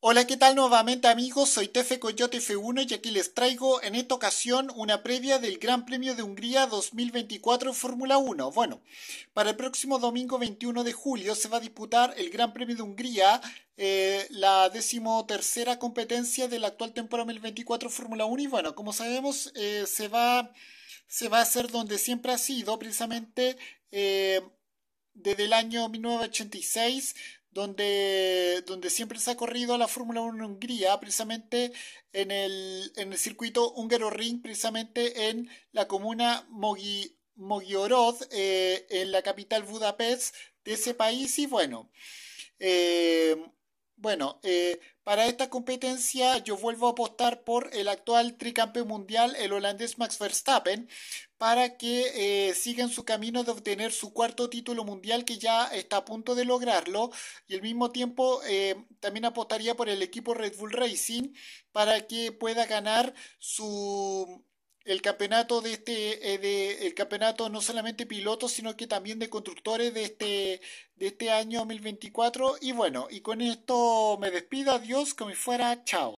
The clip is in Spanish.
Hola, ¿qué tal nuevamente amigos? Soy Tefe Coyote F1 y aquí les traigo en esta ocasión una previa del Gran Premio de Hungría 2024 Fórmula 1. Bueno, para el próximo domingo 21 de julio se va a disputar el Gran Premio de Hungría, eh, la decimotercera competencia de la actual temporada 2024 Fórmula 1 y bueno, como sabemos eh, se, va, se va a hacer donde siempre ha sido, precisamente... Eh, desde el año 1986 donde, donde siempre se ha corrido la Fórmula 1 en Hungría, precisamente en el, en el circuito húngaro ring, precisamente en la comuna Mogi, Mogiorod, eh, en la capital Budapest de ese país. Y bueno, eh, bueno, eh, para esta competencia yo vuelvo a apostar por el actual tricampeón mundial, el holandés Max Verstappen, para que sigan eh, siga en su camino de obtener su cuarto título mundial que ya está a punto de lograrlo y al mismo tiempo eh, también apostaría por el equipo Red Bull Racing para que pueda ganar su el campeonato de este eh, de, el campeonato no solamente pilotos sino que también de constructores de este de este año 2024 y bueno y con esto me despido adiós como fuera chao